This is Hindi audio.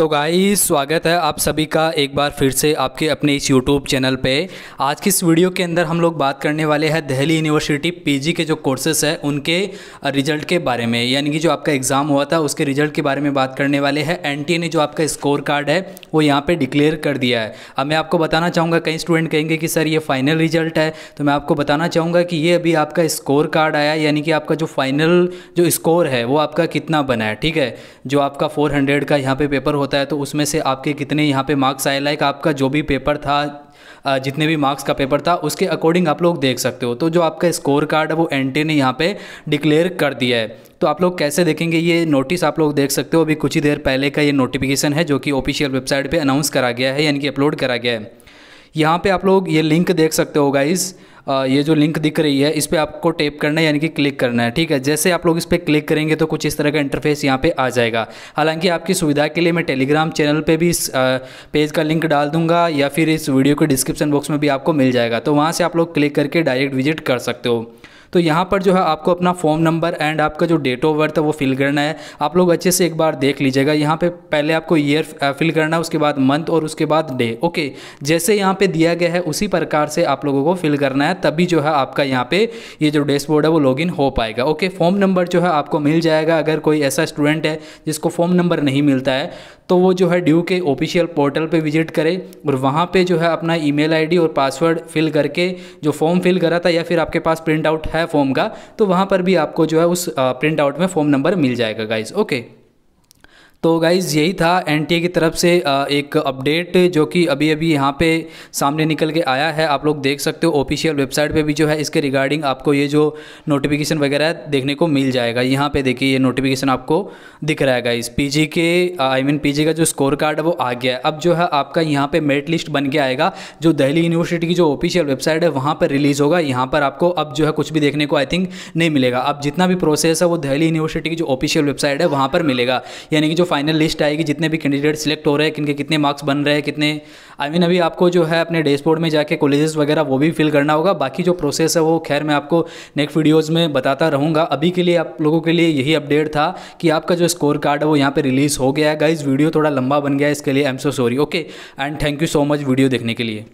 तो गाई स्वागत है आप सभी का एक बार फिर से आपके अपने इस यूट्यूब चैनल पे आज की इस वीडियो के अंदर हम लोग बात करने वाले हैं दिल्ली यूनिवर्सिटी पीजी के जो कोर्सेस हैं उनके रिजल्ट के बारे में यानी कि जो आपका एग्ज़ाम हुआ था उसके रिजल्ट के बारे में बात करने वाले हैं ए ने जो आपका स्कोर कार्ड है वो यहाँ पर डिक्लेयर कर दिया है अब मैं आपको बताना चाहूँगा कई स्टूडेंट कहेंगे कि सर ये फाइनल रिजल्ट है तो मैं आपको बताना चाहूँगा कि ये अभी आपका स्कोर कार्ड आया यानी कि आपका जो फाइनल जो स्कोर है वो आपका कितना बना है ठीक है जो आपका फोर का यहाँ पर पेपर होता होता है तो उसमें से आपके कितने यहाँ पे मार्क्स आए लाइक आपका जो भी पेपर था जितने भी मार्क्स का पेपर था उसके अकॉर्डिंग आप लोग देख सकते हो तो जो आपका स्कोर कार्ड है वो एन ने यहाँ पे डिक्लेयर कर दिया है तो आप लोग कैसे देखेंगे ये नोटिस आप लोग देख सकते हो अभी कुछ ही देर पहले का ये नोटिफिकेशन है जो कि ऑफिशियल वेबसाइट पर अनाउंस करा गया है यानी कि अपलोड करा गया है यहाँ पर आप लोग ये लिंक देख सकते हो गाइज़ ये जो लिंक दिख रही है इस पर आपको टेप करना है यानी कि क्लिक करना है ठीक है जैसे आप लोग इस पर क्लिक करेंगे तो कुछ इस तरह का इंटरफेस यहाँ पर आ जाएगा हालांकि आपकी सुविधा के लिए मैं टेलीग्राम चैनल पर भी इस पेज का लिंक डाल दूंगा या फिर इस वीडियो के डिस्क्रिप्शन बॉक्स में भी आपको मिल जाएगा तो वहाँ से आप लोग क्लिक करके डायरेक्ट विजिट कर सकते हो तो यहाँ पर जो है आपको अपना फॉर्म नंबर एंड आपका जो डेट ऑफ बर्थ है वो फिल करना है आप लोग अच्छे से एक बार देख लीजिएगा यहाँ पे पहले आपको ईयर फिल करना है उसके बाद मंथ और उसके बाद डे ओके जैसे यहाँ पे दिया गया है उसी प्रकार से आप लोगों को फिल करना है तभी जो है आपका यहाँ पे ये जो डैशबोर्ड है वो लॉगिन हो पाएगा ओके फॉर्म नंबर जो है आपको मिल जाएगा अगर कोई ऐसा स्टूडेंट है जिसको फॉर्म नंबर नहीं मिलता है तो वो जो है ड्यू के ऑफिशियल पोर्टल पे विजिट करे और वहाँ पे जो है अपना ईमेल आईडी और पासवर्ड फिल करके जो फॉर्म फिल करा था या फिर आपके पास प्रिंट आउट है फॉर्म का तो वहाँ पर भी आपको जो है उस प्रिंट आउट में फॉर्म नंबर मिल जाएगा गाइज ओके तो गाइज़ यही था एन की तरफ से एक अपडेट जो कि अभी अभी यहाँ पे सामने निकल के आया है आप लोग देख सकते हो ऑफिशियल वेबसाइट पे भी जो है इसके रिगार्डिंग आपको ये जो नोटिफिकेशन वगैरह देखने को मिल जाएगा यहाँ पे देखिए ये नोटिफिकेशन आपको दिख रहा है गाइज पी के आई मीन पी का जो स्कोर कार्ड है वो आ गया है अब जो है आपका यहाँ पर मेरिट लिस्ट बन के आएगा जो दहली यूनिवर्सिटी की जो ऑफिशियल वेबसाइट है वहाँ पर रिलीज़ होगा यहाँ पर आपको अब जो है कुछ भी देखने को आई थिंक नहीं मिलेगा अब जितना भी प्रोसेस है वो दिल्ली यूनिवर्सिटी की जो ऑफिशियल वेबसाइट है वहाँ पर मिलेगा यानी कि जो फाइनल लिस्ट आएगी जितने भी कैंडिडेट सिलेक्ट हो रहे हैं किनके कितने मार्क्स बन रहे हैं कितने आई I मीन mean, अभी आपको जो है अपने डैशबोर्ड में जाके कॉलेजेस वगैरह वो भी फिल करना होगा बाकी जो प्रोसेस है वो खैर मैं आपको नेक्स्ट वीडियोज़ में बताता रहूँगा अभी के लिए आप लोगों के लिए यही अपडेट था कि आपका जो स्कोर कार्ड है वो यहाँ पर रिलीज़ हो गया है गाइज वीडियो थोड़ा लंबा बन गया है इसके लिए I am so sorry okay and thank you so much video देखने के लिए